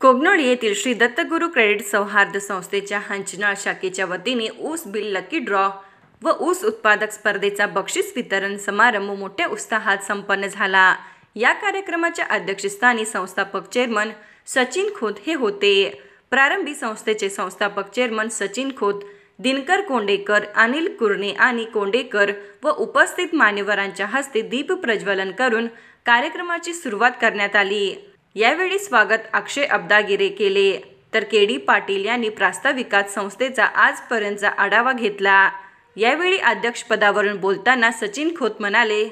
कोगनोळी येथील श्री दत्तगुरू क्रेडिट सौहार्द संस्थेच्या हंचनाळ शाखेच्या वतीने ऊस बिल लकी ड्रॉ व ऊस उत्पादक स्पर्धेचा बक्षीस वितरण समारंभ मोठ्या उत्साहात संपन्न झाला या कार्यक्रमाच्या अध्यक्षस्थानी संस्थापक चेअरमन सचिन खोत हे होते प्रारंभी संस्थेचे संस्थापक चेअरमन सचिन खोत दिनकर कोंडेकर अनिल कुर्णे आणि कोंडेकर व उपस्थित मान्यवरांच्या हस्ते दीप प्रज्वलन करून कार्यक्रमाची सुरुवात करण्यात आली यावेळी स्वागत अक्षय अब्दागिरे केले तर के डी पाटील यांनी प्रास्ताविकात संस्थेचा आजपर्यंतचा आढावा घेतला यावेळी अध्यक्षपदावरून बोलताना सचिन खोत म्हणाले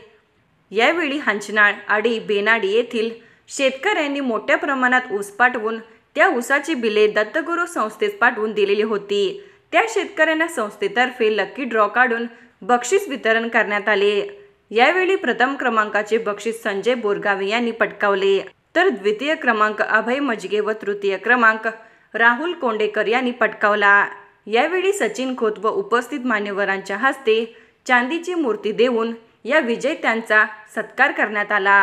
यावेळी हंचनाळ आडी बेनाडी येथील शेतकऱ्यांनी मोठ्या प्रमाणात ऊस पाठवून त्या ऊसाची बिले दत्तगुरू संस्थेत पाठवून दिलेली होती त्या शेतकऱ्यांना संस्थेतर्फे लकी ड्रॉ काढून बक्षीस वितरण करण्यात आले यावेळी प्रथम क्रमांकाचे बक्षीस संजय बोरगावे यांनी पटकावले तर द्वितीय क्रमांक अभय मजगे व तृतीय क्रमांक राहुल कोंडेकर यांनी पटकावला यावेळी सचिन खोत व उपस्थित मान्यवरांच्या हस्ते चांदीची मूर्ती देऊन या विजेत्यांचा सत्कार करण्यात आला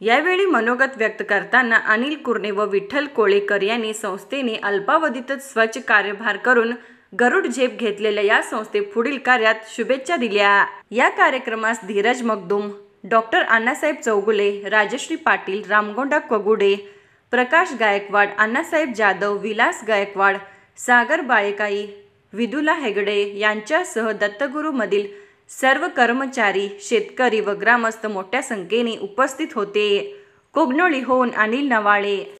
यावेळी मनोगत व्यक्त करताना अनिल कुर्णे व विठ्ठल कोळेकर यांनी संस्थेने अल्पावधीतच स्वच्छ कार्यभार करून गरुड झेप घेतलेल्या या संस्थे पुढील कार्यात शुभेच्छा दिल्या या कार्यक्रमास धीरज मगदुम डॉक्टर अण्णासाहेब चौगुले राजश्री पाटील रामगोंडा कगुडे प्रकाश गायकवाड अण्णासाहेब जाधव विलास गायकवाड सागर बाळेकाई विदुला हेगडे यांच्यासह दत्तगुरूमधील सर्व कर्मचारी शेतकरी व ग्रामस्थ मोठ्या संख्येने उपस्थित होते कोगनोळीहून अनिल नवाळे